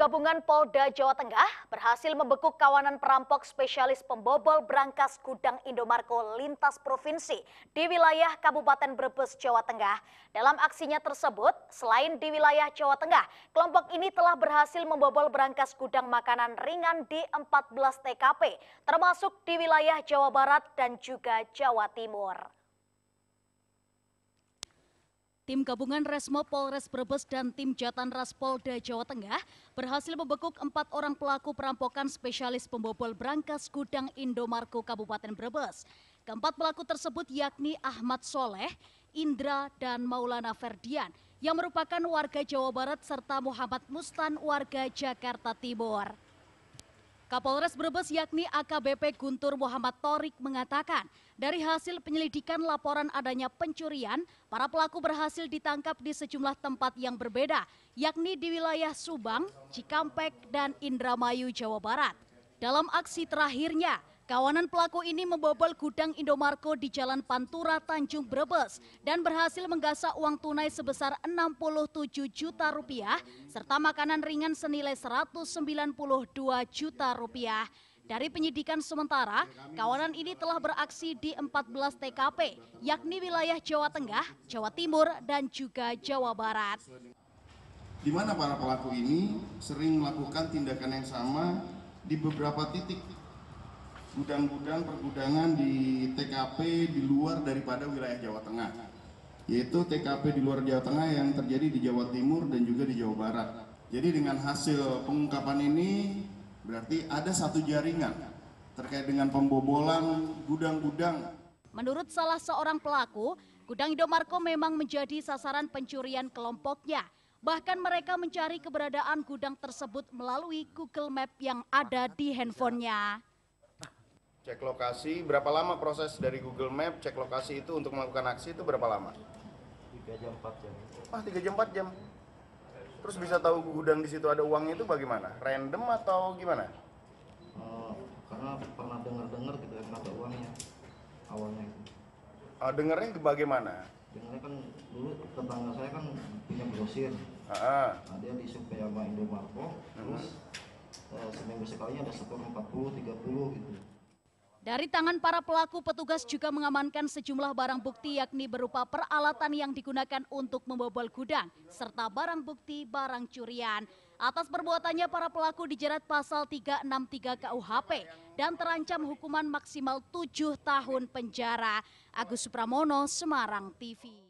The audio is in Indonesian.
gabungan Polda Jawa Tengah berhasil membekuk kawanan perampok spesialis pembobol berangkas gudang Indomarko lintas provinsi di wilayah Kabupaten Brebes, Jawa Tengah. Dalam aksinya tersebut, selain di wilayah Jawa Tengah, kelompok ini telah berhasil membobol berangkas gudang makanan ringan di 14 TKP, termasuk di wilayah Jawa Barat dan juga Jawa Timur. Tim gabungan Resmo Polres Brebes dan tim Jatan Ras Polda Jawa Tengah berhasil membekuk empat orang pelaku perampokan spesialis pembobol berangkas gudang Indomarko Kabupaten Brebes. Keempat pelaku tersebut yakni Ahmad Soleh, Indra, dan Maulana Ferdian yang merupakan warga Jawa Barat serta Muhammad Mustan warga Jakarta Timur. Kapolres Brebes yakni AKBP Guntur Muhammad Torik mengatakan, dari hasil penyelidikan laporan adanya pencurian, para pelaku berhasil ditangkap di sejumlah tempat yang berbeda, yakni di wilayah Subang, Cikampek, dan Indramayu, Jawa Barat. Dalam aksi terakhirnya, Kawanan pelaku ini membobol gudang Indomarko di Jalan Pantura, Tanjung Brebes dan berhasil menggasak uang tunai sebesar 67 juta rupiah serta makanan ringan senilai 192 juta rupiah. Dari penyidikan sementara, kawanan ini telah beraksi di 14 TKP, yakni wilayah Jawa Tengah, Jawa Timur, dan juga Jawa Barat. Di mana para pelaku ini sering melakukan tindakan yang sama di beberapa titik gudang-gudang pergudangan di TKP di luar daripada wilayah Jawa Tengah yaitu TKP di luar Jawa Tengah yang terjadi di Jawa Timur dan juga di Jawa Barat jadi dengan hasil pengungkapan ini berarti ada satu jaringan terkait dengan pembobolan gudang-gudang Menurut salah seorang pelaku, gudang Indomarko memang menjadi sasaran pencurian kelompoknya. Bahkan mereka mencari keberadaan gudang tersebut melalui Google Map yang ada di handphonenya. Cek lokasi, berapa lama proses dari Google Map cek lokasi itu untuk melakukan aksi itu berapa lama? 3 jam 4 jam. Ah, 3 jam 4 jam. Terus bisa tahu gudang di situ ada uangnya itu bagaimana? Random atau gimana? Uh, karena pernah dengar-dengar gitu kan ada uangnya awalnya itu. Uh, ah, dengarnya bagaimana? Dengarnya kan dulu tetangga saya kan punya grosir. Uh ah. -huh. Nah, dia disupply sama Indomarko, uh -huh. Hmm. terus uh, seminggu sekalinya ada setor 40, 30 gitu. Dari tangan para pelaku, petugas juga mengamankan sejumlah barang bukti yakni berupa peralatan yang digunakan untuk membobol gudang, serta barang bukti barang curian. Atas perbuatannya, para pelaku dijerat pasal 363 KUHP dan terancam hukuman maksimal 7 tahun penjara. Agus Supramono, Semarang TV.